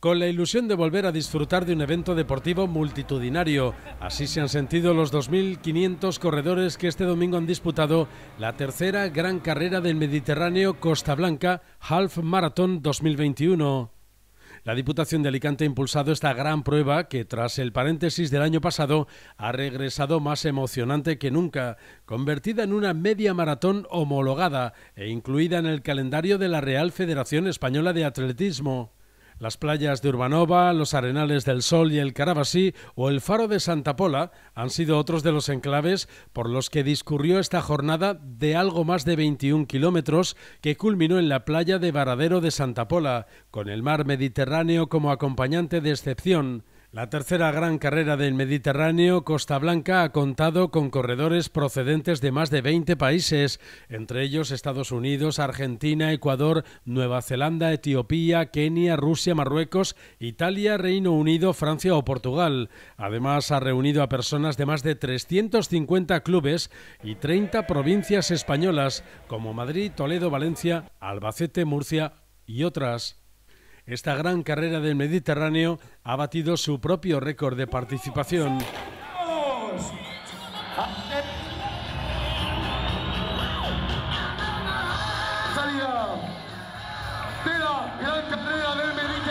con la ilusión de volver a disfrutar de un evento deportivo multitudinario. Así se han sentido los 2.500 corredores que este domingo han disputado la tercera gran carrera del Mediterráneo Costa Blanca Half Marathon 2021. La Diputación de Alicante ha impulsado esta gran prueba que, tras el paréntesis del año pasado, ha regresado más emocionante que nunca, convertida en una media maratón homologada e incluida en el calendario de la Real Federación Española de Atletismo. Las playas de Urbanova, los Arenales del Sol y el Carabasí o el Faro de Santa Pola han sido otros de los enclaves por los que discurrió esta jornada de algo más de 21 kilómetros que culminó en la playa de Varadero de Santa Pola, con el mar Mediterráneo como acompañante de excepción. La tercera gran carrera del Mediterráneo, Costa Blanca, ha contado con corredores procedentes de más de 20 países, entre ellos Estados Unidos, Argentina, Ecuador, Nueva Zelanda, Etiopía, Kenia, Rusia, Marruecos, Italia, Reino Unido, Francia o Portugal. Además, ha reunido a personas de más de 350 clubes y 30 provincias españolas, como Madrid, Toledo, Valencia, Albacete, Murcia y otras. Esta gran carrera del Mediterráneo ha batido su propio récord de participación. del